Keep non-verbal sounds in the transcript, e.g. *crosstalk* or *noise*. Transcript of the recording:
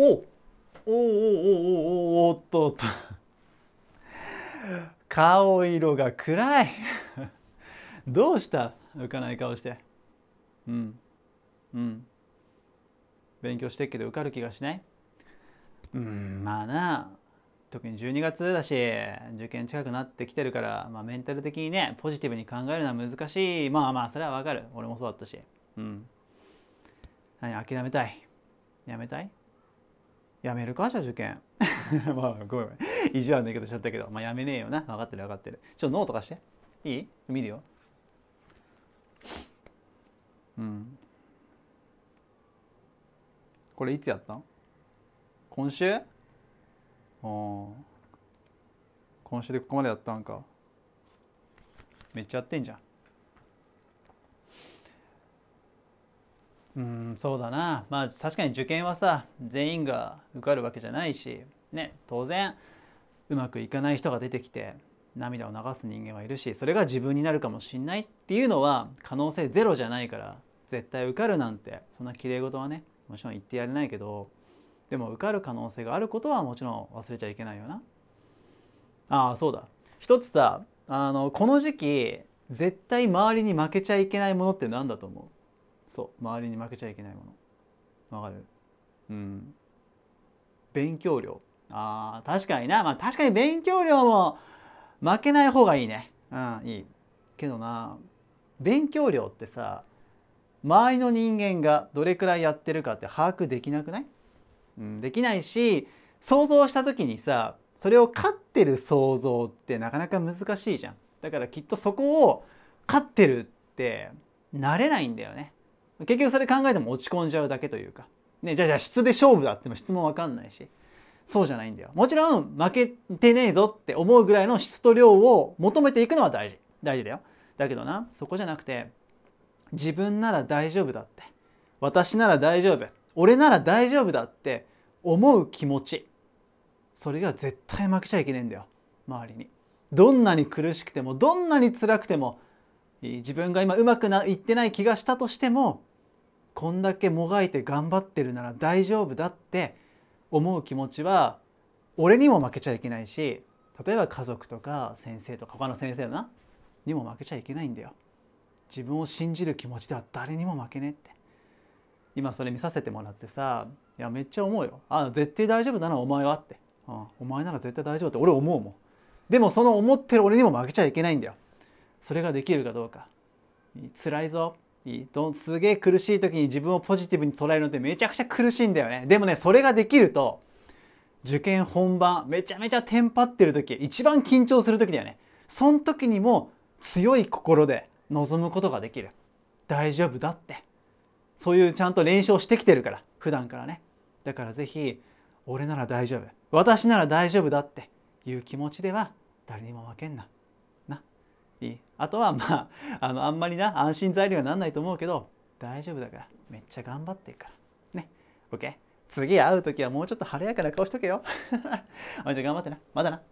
おおおおおおおっとっと顔色が暗いどうした浮かない顔してうんうん勉強してっけど受かる気がしないうんまあな特に12月だし受験近くなってきてるから、まあ、メンタル的にねポジティブに考えるのは難しいまあまあそれはわかる俺もそうだったしうん何諦めたいやめたいやめるかじゃあ受験まあごめん意地悪な言い方しちゃったけどまあやめねえよな分かってる分かってるちょっとノート貸していい見るようんこれいつやった今週あ今週でここまでやったんかめっちゃやってんじゃんうんそうだなまあ確かに受験はさ全員が受かるわけじゃないしね当然うまくいかない人が出てきて涙を流す人間はいるしそれが自分になるかもしんないっていうのは可能性ゼロじゃないから絶対受かるなんてそんなきれい事はねもちろん言ってやれないけどでも受かる可能性があることはもちろん忘れちゃいけないよな。ああそうだ一つさあのこの時期絶対周りに負けちゃいけないものって何だと思うそう周りに負けちゃいけないものわかるうん勉強量あー確かになまあ確かに勉強量も負けない方がいいねうんいいけどな勉強量ってさ周りの人間がどれくらいやってるかって把握できなくない、うん、できないし想像した時にさそれを勝ってる想像ってなかなか難しいじゃんだからきっとそこを勝ってるってなれないんだよね結局それ考えても落ち込んじゃうだけというか、ね、じゃあじゃあ質で勝負だっても質もわかんないし、そうじゃないんだよ。もちろん負けてねえぞって思うぐらいの質と量を求めていくのは大事。大事だよ。だけどな、そこじゃなくて、自分なら大丈夫だって、私なら大丈夫、俺なら大丈夫だって思う気持ち。それが絶対負けちゃいけねえんだよ。周りに。どんなに苦しくても、どんなに辛くても、自分が今うまくいってない気がしたとしても、こんだけもがいて頑張ってるなら大丈夫だって思う気持ちは俺にも負けちゃいけないし例えば家族とか先生とか他の先生なにも負けちゃいけないんだよ。自分を信じる気持ちでは誰にも負けねえって今それ見させてもらってさいやめっちゃ思うよあ絶対大丈夫だなお前はって、うん、お前なら絶対大丈夫って俺思うもんでもその思ってる俺にも負けちゃいけないんだよそれができるかどうか辛いぞどすげえ苦しい時に自分をポジティブに捉えるのってめちゃくちゃ苦しいんだよねでもねそれができると受験本番めちゃめちゃテンパってる時一番緊張する時だよねその時にも強い心で臨むことができる大丈夫だってそういうちゃんと練習をしてきてるから普段からねだから是非俺なら大丈夫私なら大丈夫だっていう気持ちでは誰にも負けんな。いいあとはまああのあんまりな安心材料になんないと思うけど大丈夫だからめっちゃ頑張ってるからね OK 次会う時はもうちょっと晴れやかな顔しとけよ *laughs* じゃあ頑張ってなまだな